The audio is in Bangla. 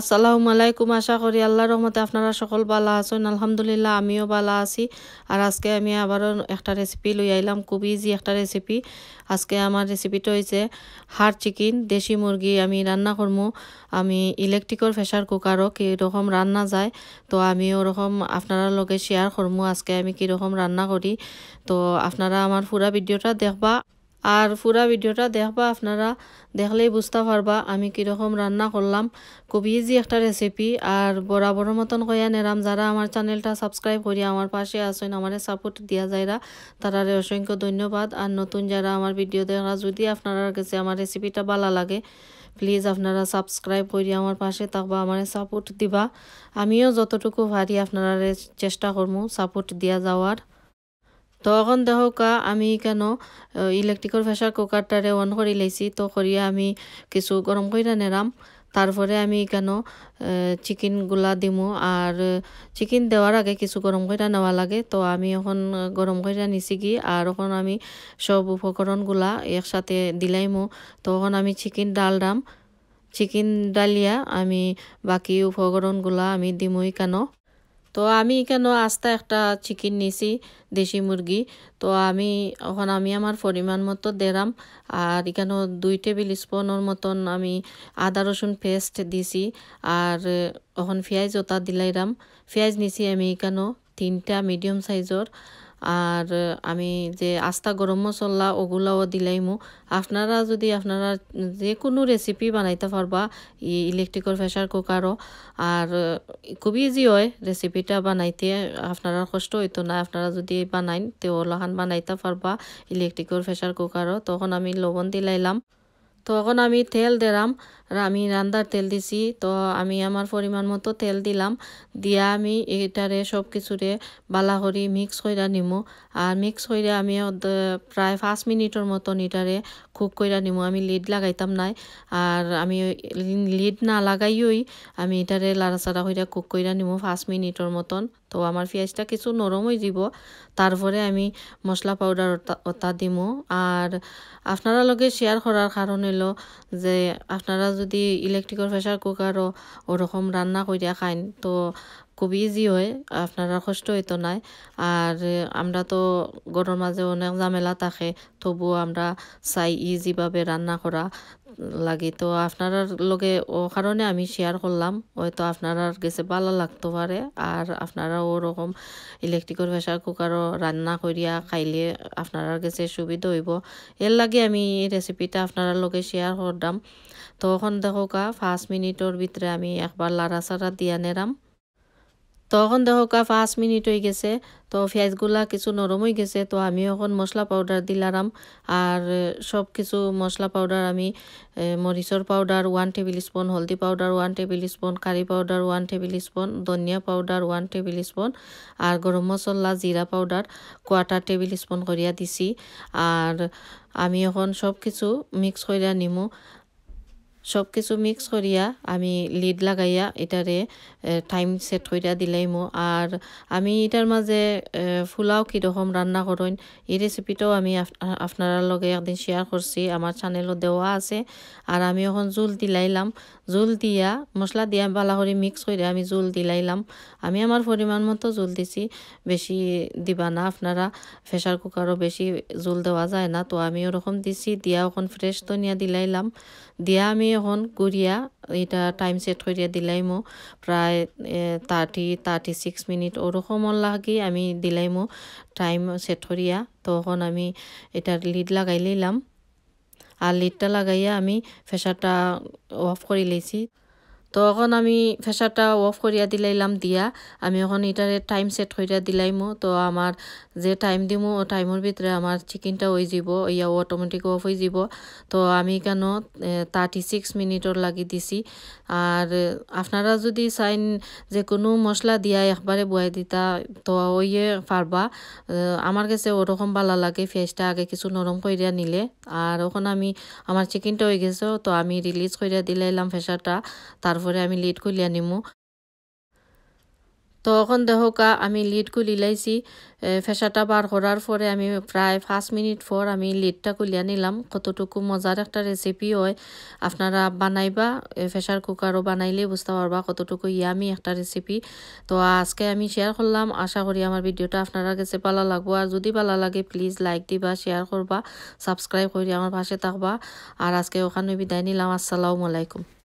আসসালামু আলাইকুম আশা করি আল্লাহ রহমতে আপনারা সকল বালা আছেন আলহামদুলিল্লাহ আমিও বালা আছি আর আজকে আমি আবারও একটা রেসিপি লই আইলাম খুব ইজি একটা রেসিপি আজকে আমার রেসিপিটা হয়েছে হাড় চিকেন দেশি মুরগি আমি রান্না করবো আমি ইলেকট্রিকর প্রেশার কুকারও কীরকম রান্না যায় তো আমি ওরকম আপনারা লগে শেয়ার করবো আজকে আমি কীরকম রান্না করি তো আপনারা আমার পুরা ভিডিওটা দেখবা আর পুরা ভিডিওটা দেখবা আপনারা দেখলেই বুঝতে পারবা আমি কীরকম রান্না করলাম খুব ইজি একটা রেসিপি আর বরাবর মতন কইয়া নেরাম যারা আমার চ্যানেলটা সাবস্ক্রাইব করি আমার পাশে আসেন আমার সাপোর্ট দিয়া যায়রা তারারে অসংখ্য ধন্যবাদ আর নতুন যারা আমার ভিডিও দেখা যদি আপনারা কাছে আমার রেসিপিটা ভালো লাগে প্লিজ আপনারা সাবস্ক্রাইব করি আমার পাশে থাকবা আমার সাপোর্ট দিবা আমিও যতটুকু ভারি আপনারা চেষ্টা করবো সাপোর্ট দিয়া যাওয়ার তখন কা আমি কেন ইলেকট্রিকর প্রেসার কুকারটারে অন করে লাইছি তো করিয়া আমি কিছু গরম করে নেরাম তারপরে আমি কেন চিকেনগুলা দিমু আর চিকেন দেওয়ার আগে কিছু গরম কইরা নেওয়া লাগে তো আমি এখন গরম কইরা নিছি কি আর এখন আমি সব উপকরণগুলা একসাথে দিলাইমু তখন আমি চিকেন ডাল ডালডাম চিকেন ডালিয়া আমি বাকি উপকরণগুলা আমি দিমই কেন তো আমি কেন আস্তা একটা চিকেন নিছি দেশি মুরগি তো আমি এখন আমি আমার পরিমাণ মতো দেরাম আর এখানে দুই টেবিল স্পুনের মতন আমি আদা রসুন পেস্ট দিছি আর এখন পেঁয়াজ ওটা দিলাইরাম পেঁয়াজ নিছি আমি এখানে তিনটা মিডিয়াম সাইজের আর আমি যে আস্তা গরম মশলা ওগুলাও দিলাইমু আপনারা যদি আপনারা যে কোনো রেসিপি বানাইতে পারবা ইলেকট্রিকর প্রেশার কুকারও আর খুবই ইজি হয় রেসিপিটা বানাইতে আপনারা কষ্ট হইতো না আপনারা যদি বানাইন তো লহান বানাইতে পারবা ইলেকট্রিকর প্রেশার কুকারও তখন আমি লবণ দিলাইলাম তখন আমি তেল দিলাম আমি রান্দার তেল দিছি তো আমি আমার পরিমাণ মতো তেল দিলাম দিয়া আমি এটারে সব কিছুরে বালা করি মিক্স কইরা নিমু আর মিক্স কইরা আমি প্রায় পাঁচ মিনিটের মতন এটারে খুব কইরা নিমু আমি লিড লাগাইতাম নাই আর আমি লিড না লাগাইওই আমি এটারে লাড়াচাড়া হইয়া খুব কইরা নিমু পাঁচ মিনিটের মতন তো আমার পেঁয়াজটা কিছু হয়ে দিব তারপরে আমি মশলা পাউডার ওটা দিমু আর আপনারা লগে শেয়ার করার কারণ হইল যে আপনারা যদি ইলেকট্রিকর প্রেসার কুকারও ওরকম রান্না করিয়া খাইন তো খুব ইজি হয় আপনারা কষ্ট হইতো নাই আর আমরা তো গরুর মাঝে অনেক ঝামেলা থাকে তবুও আমরা চাই ইজিভাবে রান্না করা লাগে তো আপনারার লগে ও কারণে আমি শেয়ার করলাম হয়তো আপনারার গেছে ভালো লাগতে পারে আর আপনারা ওরকম ইলেকট্রিকের প্রেশার কুকারও রান্না করিয়া খাইলে আপনারার গেছে সুবিধা হইব এর লাগে আমি রেসিপিটা আপনারার লগে শেয়ার করলাম এখন দেখো কা পাঁচ মিনিটের ভিতরে আমি একবার লাড়া চাড়া দিয়া নেরাম তখন দেখো কা পাঁচ মিনিট হয়ে গেছে তো ফেসগুলা কিছু নরম হয়ে গেছে তো আমি এখন মশলা পাউডার দিলারাম আর সব কিছু মশলা পাউডার আমি মরিচর পাউডার ওয়ান টেবিল স্পুন হলদি powder one tablespoon curry powder one tablespoon ধনিয়া পাউডার ওয়ান টেবিল স্পুন আর গরম মশলা জিরা পাউডার কোয়াটার টেবিল স্পুন করিয়া দিছি আর আমি এখন সব কিছু মিক্স করিয়া নিমু সব কিছু মিক্স করিয়া আমি লিড লাগাইয়া এটারে টাইম সেট করিয়া দিলাইম আর আমি এটার মাঝে ফুলাও কীরকম রান্না করেন এই রেসিপিটাও আমি আপনারা লগে একদিন শেয়ার করছি আমার চ্যানেলও দেওয়া আছে আর আমি এখন জুল দিলাইলাম জুল দিয়া মশলা দিয়া বালা করে মিক্স করে আমি জুল দিলাইলাম আমি আমার পরিমাণ মতো জুল দিছি বেশি দিবা না আপনারা প্রেশার কুকারও বেশি জুল দেওয়া যায় না তো আমি ওরকম দিছি দিয়া ওখান ফ্রেশ ধনিয়া দিলাইলাম দিয়া আমি এখন কুৰিয়া এটা টাইম ছেট কৰি দিলাই মোক প্ৰায় থাৰ্টি থাৰ্টি মিনিট আৰু সময় লাগি আমি দিলাই মোক টাইম ছেট কৰিয়া তখন আমি এটা লিড লগাই লৈ ল'ম আৰু লিডটা লগাই আমি প্ৰেচাৰটা অফ কৰি লৈছি তো এখন আমি ফেসাটা অফ করিয়া দিলাইলাম দিয়া আমি এখন এটারে টাইম সেট করিয়া দিলাইমো তো আমার যে টাইম দিমো ও টাইমের ভিতরে আমার চিকেনটা হয়ে যাব ইয়া অটোমেটিক অফ হয়ে যাব তো আমি কেন থার্টি সিক্স মিনিটর লাগি দিছি আর আপনারা যদি চাইন যে কোনো মশলা দিয়া একবারে বয়াই দিতা তো ওইয়ে পারবা আমার কাছে ওরকম ভালো লাগে ফেসটা আগে কিছু নরম করিয়া নিলে আর ওখানে আমি আমার চিকেনটা হয়ে গেছে তো আমি রিলিজ করিয়া দিলাইলাম ফেসাটা তারপর তারপরে আমি লিড কলিয়া নিমু তো এখন দেহকা আমি লিড কুলিলাইছি ফেসাটা বার করার পরে আমি প্রায় পাঁচ মিনিট পর আমি লিডটা কুলিয়া নিলাম কতটুকু মজার একটা রেসিপি হয় আপনারা বানাইবা ফেসার কুকারও বানাইলে বুঝতে পারবা কতটুকু ইয়ামি একটা রেসিপি তো আজকে আমি শেয়ার করলাম আশা করি আমার ভিডিওটা আপনারা কাছে ভালো লাগবো আর যদি ভালো লাগে প্লিজ লাইক দিবা শেয়ার করবা সাবস্ক্রাইব করে আমার পাশে থাকবা আর আজকে ওখানে বিদায় নিলাম আসসালামু আলাইকুম